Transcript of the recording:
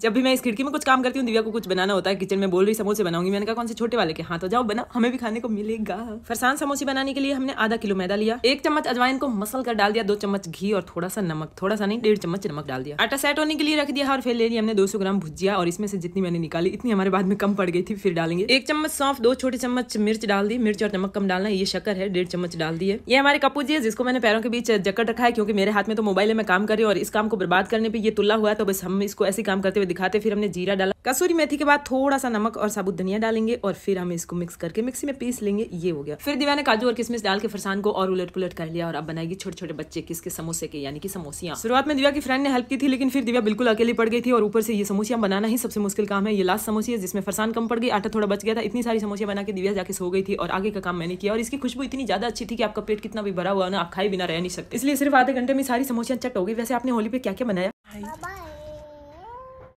जब भी मैं इस खिड़की में कुछ काम करती हूँ दिव्या को कुछ बनाना होता है किचन में बोल रही समोसे बनाऊंगी मैंने कहा कौन से छोटे वाले के हाँ तो जाओ बना हमें भी खाने को मिलेगा फरसान समोसे बनाने के लिए हमने आधा किलो मैदा लिया एक चम्मच अजवाइन को मसल कर डाल दिया दो चम्मच घी और थोड़ा सा नमक थोड़ा सा नहीं डेढ़ चम्मच नमक डाल दिया आटा सेट होने के लिए रख दिया और फिर ले लिया हमने दो ग्राम भुजिया और इसमें से जितनी मैंने निकाली इतनी हमारे बाद में कम पड़ गई थी फिर डालेंगे एक चम्मच सौंफ दो छोटे चम्मच मिर्च डाल दी मिर्च और नमक कम डालना ये शक्कर है डेढ़ चम्मच डाल दिए ये हमारे कपू जी है जिसको मैंने पैरों के बीच जकड़ रखा है क्योंकि मेरे हाथ में तो मोबाइल में काम करे और इस काम को बर्बाद करने पर ये तुल्ला हुआ तो बस हम इसको ऐसे काम करते हुए दिखाते फिर हमने जीरा डाला कसूरी मेथी के बाद थोड़ा सा नमक और साबुत धनिया डालेंगे और फिर हम इसको मिक्स करके मिक्सी में पीस लेंगे ये हो गया फिर ने काजू और किसमिस डाल के फरसान को और उलट पुलट कर लिया और अब बनाएगी छोटे छोटे बच्चे किसके समोसे के यानी कि समोसिया शुरुआत में दिव्या की फ्रेंड ने हेल्प की थी लेकिन फिर दिव्या बिल्कुल अकेली पड़ गई थी और ऊपर से ये समोसिया बनाना ही सबसे मुश्किल काम है ये लास्ट समोसिया है जिसमें फरसान कम पड़ गई आटा थोड़ा बच गया था इतनी सारी समोसिया बना के दिव्या जाके सो गई थी और आगे का काम मैंने किया और इसकी खुशबू इतनी ज्यादा अच्छी थी कि आपका पेट कितना भी भरा हुआ ना आप खाई बिना रह नहीं सकते इसलिए सिर्फ आधे घंटे में सारी समोसिया चट हो गई वैसे आपने होली पे क्या क्या बनाया